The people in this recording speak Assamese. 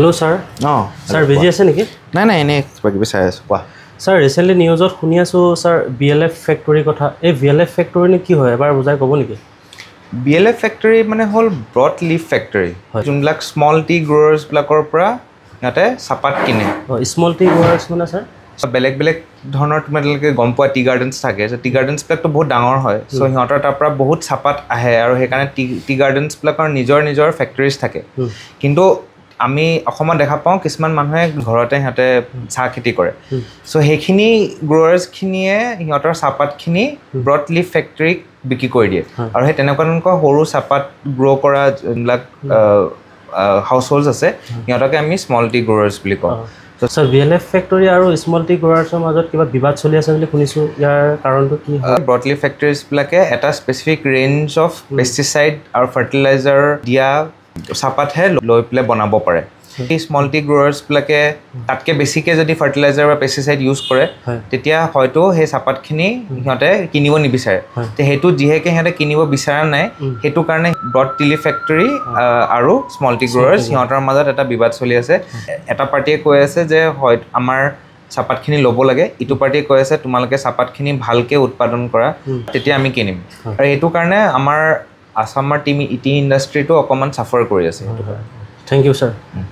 হেল্ল' ছাৰ অঁ ছাৰ বিজি আছে নেকি নাই নাই এনেই কিবা কিবি চাই আছোঁ কোৱা ছাৰ ৰিচেণ্টলি নিউজত শুনি আছোঁ ছাৰ বি এল এফ ফেক্টৰীৰ কথা এই বি এল এফ ফেক্টৰীনে কি হয় এবাৰ বুজাই ক'ব নেকি বি এল এফ ফেক্টৰী মানে হ'ল ব্ৰড লিভ ফেক্টৰী হয় যোনবিলাক স্মল টি গ্ৰ'ৰ্ছবিলাকৰ পৰা সিহঁতে চাহপাত কিনে স্মল টি গ্ৰ'ৱাৰ্ছ মানে ছাৰ বেলেগ বেলেগ ধৰণৰ তুমি এতিয়ালৈকে গম পোৱা টি গাৰ্ডেনছ থাকে যে টি গাৰ্ডেনছবিলাকতো বহুত ডাঙৰ হয় চ' সিহঁতৰ তাৰ পৰা বহুত চাহপাত আহে আৰু সেইকাৰণে টি টি গাৰ্ডেনছবিলাকৰ নিজৰ নিজৰ ফেক্টৰীজ থাকে কিন্তু আমি অসমত দেখা পাওঁ কিছুমান মানুহে ঘৰতে সিহঁতে চাহ খেতি কৰে চ' সেইখিনি গ্ৰ'ৱাৰ্ছখিনিয়ে সিহঁতৰ চাহপাতখিনি ব্ৰডলিফ ফেক্টৰীক বিক্ৰী কৰি দিয়ে আৰু সেই তেনেকুৱা তেনেকুৱা সৰু চাহপাত গ্ৰ' কৰা যোনবিলাক হাউচ হ'ল্ডছ আছে সিহঁতকে আমি স্মল টি গ্ৰ'ৱাৰ্ছ বুলি কওঁ ফাৰ্টিলাইজাৰ দিয়া চাহপাতহে লৈ পেলাই বনাব পাৰে সেই স্মল টি গ্ৰ'ৱাৰ্ছবিলাকে তাতকৈ বেছিকৈ যদি ফাৰ্টিলাইজাৰ বা পেষ্টিচাইড ইউজ কৰে তেতিয়া হয়তো সেই চাহপাতখিনি সিহঁতে কিনিব নিবিচাৰে সেইটো যিহেকে সিহঁতে কিনিব বিচৰা নাই সেইটো কাৰণে ব্ৰড টিলি ফেক্টৰী আৰু স্মল টি গ্ৰ'ৱাৰ্ছ সিহঁতৰ মাজত এটা বিবাদ চলি আছে এটা পাৰ্টীয়ে কৈ আছে যে হয় আমাৰ চাহপাতখিনি ল'ব লাগে ইটো পাৰ্টীয়ে কৈ আছে তোমালোকে চাহপাতখিনি ভালকে উৎপাদন কৰা তেতিয়া আমি কিনিম আৰু সেইটো কাৰণে আমাৰ আসামৰ টিম ইটি ইণ্ডাষ্ট্ৰিটো অকণমান চাফাৰ কৰি আছে থেংক ইউ ছাৰ